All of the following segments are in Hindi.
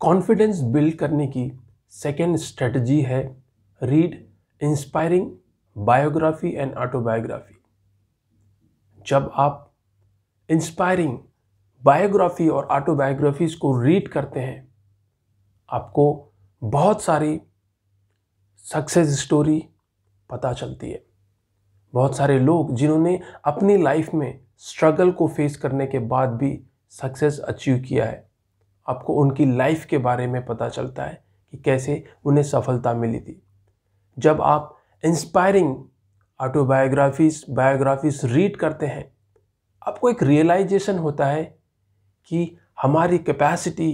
कॉन्फिडेंस बिल्ड करने की सेकेंड स्ट्रेटजी है read inspiring biography and autobiography जब आप इंस्पायरिंग बायोग्राफी और ऑटोबायोग्राफीज को रीड करते हैं आपको बहुत सारी सक्सेस स्टोरी पता चलती है बहुत सारे लोग जिन्होंने अपनी लाइफ में स्ट्रगल को फेस करने के बाद भी सक्सेस अचीव किया है आपको उनकी लाइफ के बारे में पता चलता है कि कैसे उन्हें सफलता मिली थी जब आप इंस्पायरिंग ऑटोबायोग्राफीज बायोग्राफीज रीड करते हैं आपको एक रियलाइजेशन होता है कि हमारी कैपेसिटी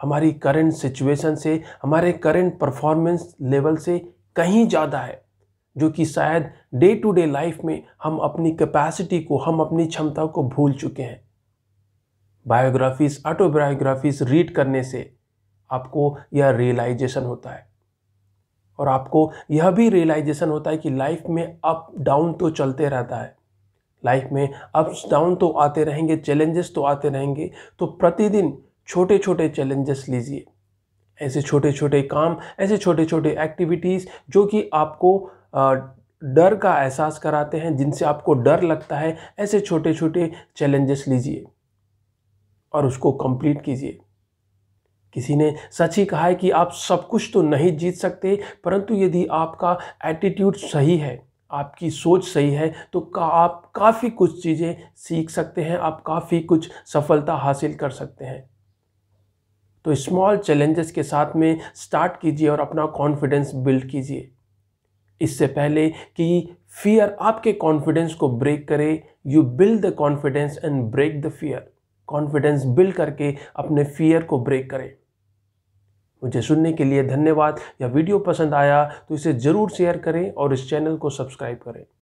हमारी करंट सिचुएशन से हमारे करंट परफॉर्मेंस लेवल से कहीं ज़्यादा है जो कि शायद डे टू डे लाइफ में हम अपनी कैपेसिटी को हम अपनी क्षमता को भूल चुके हैं बायोग्राफीज ऑटोबायोग्राफीज रीड करने से आपको यह रियलाइजेशन होता है और आपको यह भी रियलाइजेशन होता है कि लाइफ में अप डाउन तो चलते रहता है लाइफ में अप्स डाउन तो आते रहेंगे चैलेंजेस तो आते रहेंगे तो प्रतिदिन छोटे छोटे चैलेंजेस लीजिए ऐसे छोटे छोटे काम ऐसे छोटे छोटे एक्टिविटीज़ जो कि आपको डर का एहसास कराते हैं जिनसे आपको डर लगता है ऐसे छोटे छोटे चैलेंजेस लीजिए और उसको कंप्लीट कीजिए किसी ने सच ही कहा है कि आप सब कुछ तो नहीं जीत सकते परंतु यदि आपका एटीट्यूड सही है आपकी सोच सही है तो का, आप काफ़ी कुछ चीज़ें सीख सकते हैं आप काफ़ी कुछ सफलता हासिल कर सकते हैं तो स्मॉल चैलेंजेस के साथ में स्टार्ट कीजिए और अपना कॉन्फिडेंस बिल्ड कीजिए इससे पहले कि फियर आपके कॉन्फिडेंस को ब्रेक करे you build the confidence and break the fear confidence build करके अपने फियर को ब्रेक करें मुझे सुनने के लिए धन्यवाद या वीडियो पसंद आया तो इसे ज़रूर शेयर करें और इस चैनल को सब्सक्राइब करें